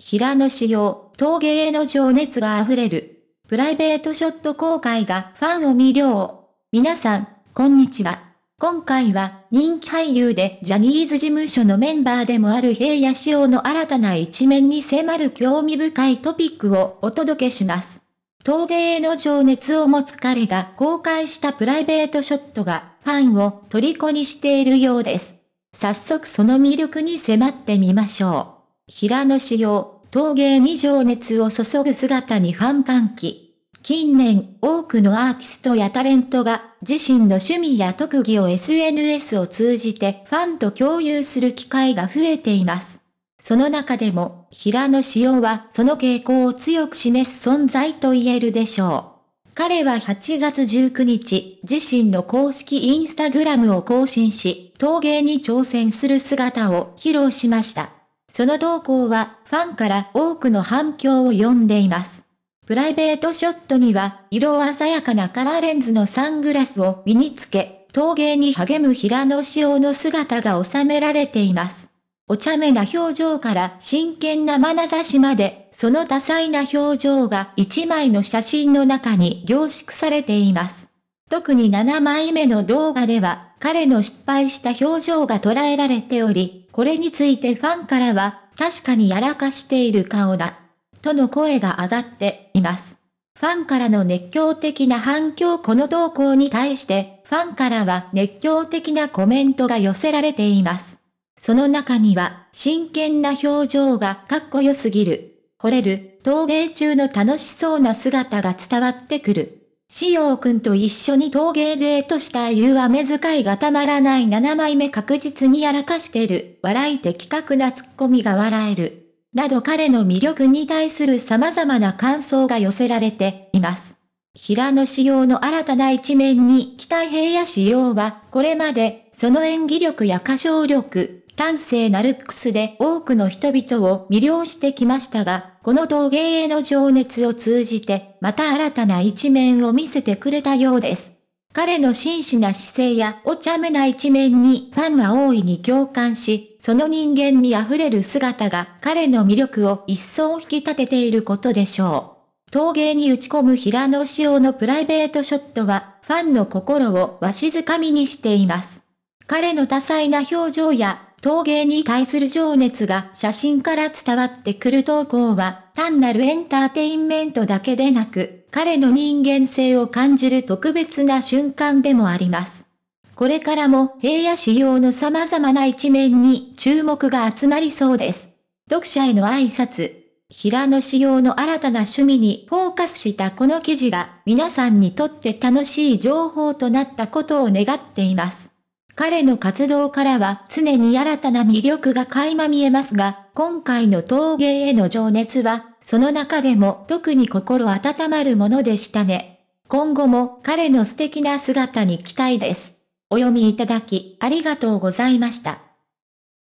平野紫耀、陶芸への情熱が溢れる。プライベートショット公開がファンを魅了。皆さん、こんにちは。今回は人気俳優でジャニーズ事務所のメンバーでもある平野紫耀の新たな一面に迫る興味深いトピックをお届けします。陶芸への情熱を持つ彼が公開したプライベートショットがファンを虜にしているようです。早速その魅力に迫ってみましょう。平野紫耀、陶芸に情熱を注ぐ姿にファン歓喜。近年、多くのアーティストやタレントが、自身の趣味や特技を SNS を通じてファンと共有する機会が増えています。その中でも、平野紫耀はその傾向を強く示す存在と言えるでしょう。彼は8月19日、自身の公式インスタグラムを更新し、陶芸に挑戦する姿を披露しました。その動向はファンから多くの反響を呼んでいます。プライベートショットには、色鮮やかなカラーレンズのサングラスを身につけ、陶芸に励む平野紫耀の姿が収められています。お茶目な表情から真剣な眼差しまで、その多彩な表情が一枚の写真の中に凝縮されています。特に7枚目の動画では、彼の失敗した表情が捉えられており、これについてファンからは、確かにやらかしている顔だ。との声が上がっています。ファンからの熱狂的な反響この投稿に対して、ファンからは熱狂的なコメントが寄せられています。その中には、真剣な表情がかっこよすぎる。惚れる、陶芸中の楽しそうな姿が伝わってくる。しようくんと一緒に陶芸デートした言うは目遣いがたまらない7枚目確実にやらかしてる。笑い的確なツッコミが笑える。など彼の魅力に対する様々な感想が寄せられています。平野仕様の新たな一面に北平野仕様は、これまで、その演技力や歌唱力、端正なルックスで多くの人々を魅了してきましたが、この陶芸への情熱を通じて、また新たな一面を見せてくれたようです。彼の真摯な姿勢やお茶目な一面にファンは大いに共感し、その人間味あふれる姿が彼の魅力を一層引き立てていることでしょう。陶芸に打ち込む平野仕様のプライベートショットは、ファンの心をわしづかみにしています。彼の多彩な表情や陶芸に対する情熱が写真から伝わってくる投稿は、単なるエンターテインメントだけでなく、彼の人間性を感じる特別な瞬間でもあります。これからも平野仕様の様々な一面に注目が集まりそうです。読者への挨拶。平野仕様の新たな趣味にフォーカスしたこの記事が皆さんにとって楽しい情報となったことを願っています。彼の活動からは常に新たな魅力が垣間見えますが、今回の陶芸への情熱は、その中でも特に心温まるものでしたね。今後も彼の素敵な姿に期待です。お読みいただき、ありがとうございました。